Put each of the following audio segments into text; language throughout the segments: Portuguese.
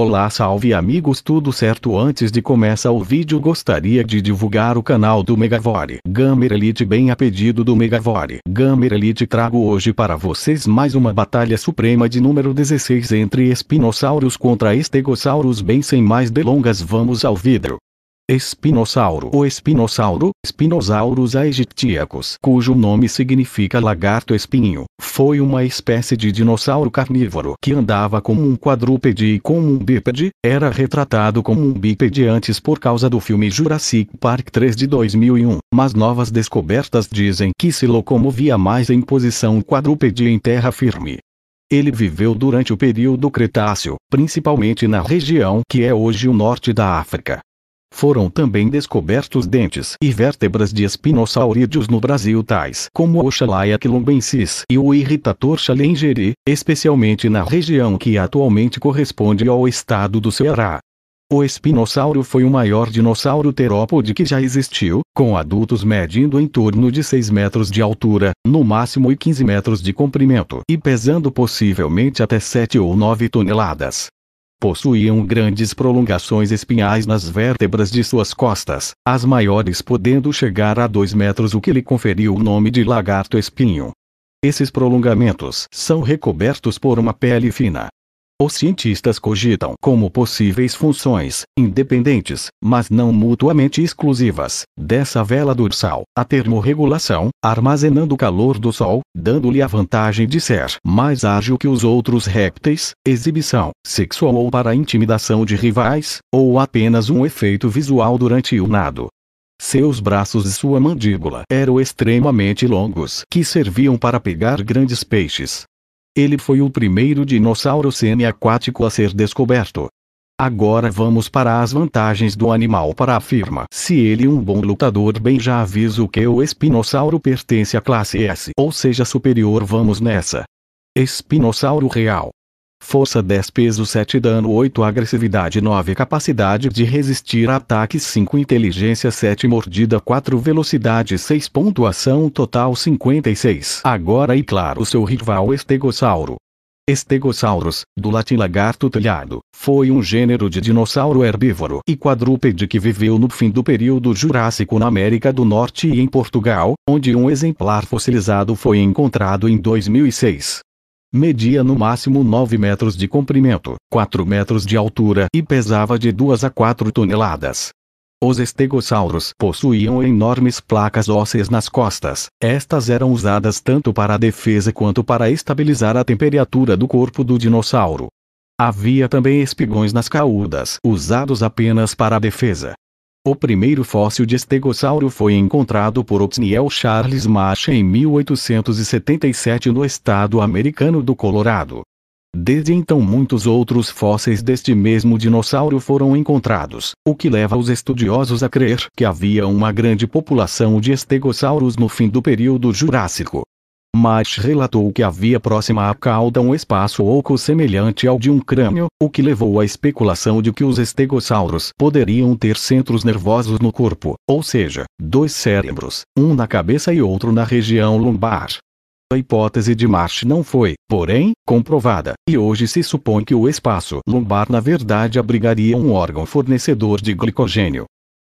Olá salve amigos tudo certo antes de começar o vídeo gostaria de divulgar o canal do Megavore Gamer Elite bem a pedido do Megavore Gamer Elite trago hoje para vocês mais uma batalha suprema de número 16 entre espinossauros contra estegossauros bem sem mais delongas vamos ao vídeo Espinossauro ou espinossauro, Spinosaurus aegyptiacus, cujo nome significa lagarto espinho, foi uma espécie de dinossauro carnívoro que andava como um quadrúpede e como um bípede, era retratado como um bípede antes por causa do filme Jurassic Park 3 de 2001, mas novas descobertas dizem que se locomovia mais em posição quadrúpede em terra firme. Ele viveu durante o período Cretáceo, principalmente na região que é hoje o norte da África. Foram também descobertos dentes e vértebras de espinossaurídeos no Brasil tais como o Chalaia quilombensis e o irritator Chalengeri, especialmente na região que atualmente corresponde ao estado do Ceará. O espinossauro foi o maior dinossauro terópode que já existiu, com adultos medindo em torno de 6 metros de altura, no máximo e 15 metros de comprimento e pesando possivelmente até 7 ou 9 toneladas possuíam grandes prolongações espinhais nas vértebras de suas costas, as maiores podendo chegar a 2 metros, o que lhe conferiu o nome de lagarto espinho. Esses prolongamentos são recobertos por uma pele fina, os cientistas cogitam como possíveis funções, independentes, mas não mutuamente exclusivas, dessa vela dorsal, a termorregulação, armazenando o calor do Sol, dando-lhe a vantagem de ser mais ágil que os outros répteis, exibição sexual ou para intimidação de rivais, ou apenas um efeito visual durante o nado. Seus braços e sua mandíbula eram extremamente longos que serviam para pegar grandes peixes, ele foi o primeiro dinossauro semiaquático a ser descoberto. Agora vamos para as vantagens do animal para a firma. Se ele um bom lutador bem já aviso que o espinossauro pertence à classe S, ou seja superior vamos nessa. Espinossauro real. Força 10 peso 7 dano 8 agressividade 9 capacidade de resistir a ataques 5 inteligência 7 mordida 4 velocidade 6 pontuação total 56 agora e claro seu rival estegossauro Estegossauros, do latim lagarto telhado, foi um gênero de dinossauro herbívoro e quadrúpede que viveu no fim do período Jurássico na América do Norte e em Portugal, onde um exemplar fossilizado foi encontrado em 2006 media no máximo 9 metros de comprimento, 4 metros de altura e pesava de 2 a 4 toneladas. Os estegossauros possuíam enormes placas ósseas nas costas. Estas eram usadas tanto para a defesa quanto para estabilizar a temperatura do corpo do dinossauro. Havia também espigões nas caudas, usados apenas para a defesa. O primeiro fóssil de estegossauro foi encontrado por Otsniel Charles Marsh em 1877 no estado americano do Colorado. Desde então muitos outros fósseis deste mesmo dinossauro foram encontrados, o que leva os estudiosos a crer que havia uma grande população de estegossauros no fim do período Jurássico. Marsh relatou que havia próxima à cauda um espaço oco semelhante ao de um crânio, o que levou à especulação de que os estegossauros poderiam ter centros nervosos no corpo, ou seja, dois cérebros, um na cabeça e outro na região lombar. A hipótese de Marsh não foi, porém, comprovada, e hoje se supõe que o espaço lombar na verdade abrigaria um órgão fornecedor de glicogênio,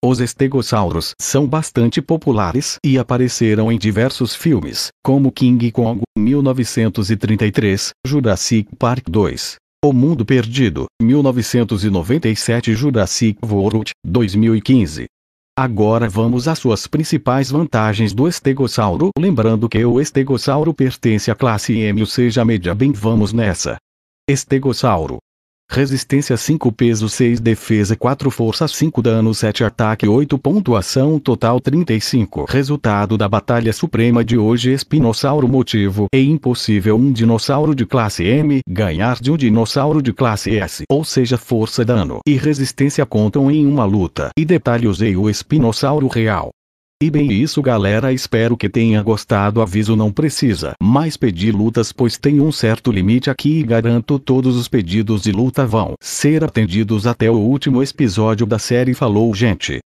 os estegossauros são bastante populares e apareceram em diversos filmes, como King Kong, 1933, Jurassic Park 2, o Mundo Perdido, 1997 Jurassic World, 2015. Agora vamos às suas principais vantagens do estegossauro. Lembrando que o estegossauro pertence à classe M, ou seja, média bem vamos nessa. Estegossauro Resistência 5 peso 6 defesa 4 força 5 dano 7 ataque 8 pontuação total 35 Resultado da batalha suprema de hoje Espinossauro motivo É impossível um dinossauro de classe M ganhar de um dinossauro de classe S Ou seja força dano e resistência contam em uma luta E detalhe usei o espinossauro real e bem isso galera espero que tenha gostado aviso não precisa mais pedir lutas pois tem um certo limite aqui e garanto todos os pedidos de luta vão ser atendidos até o último episódio da série falou gente.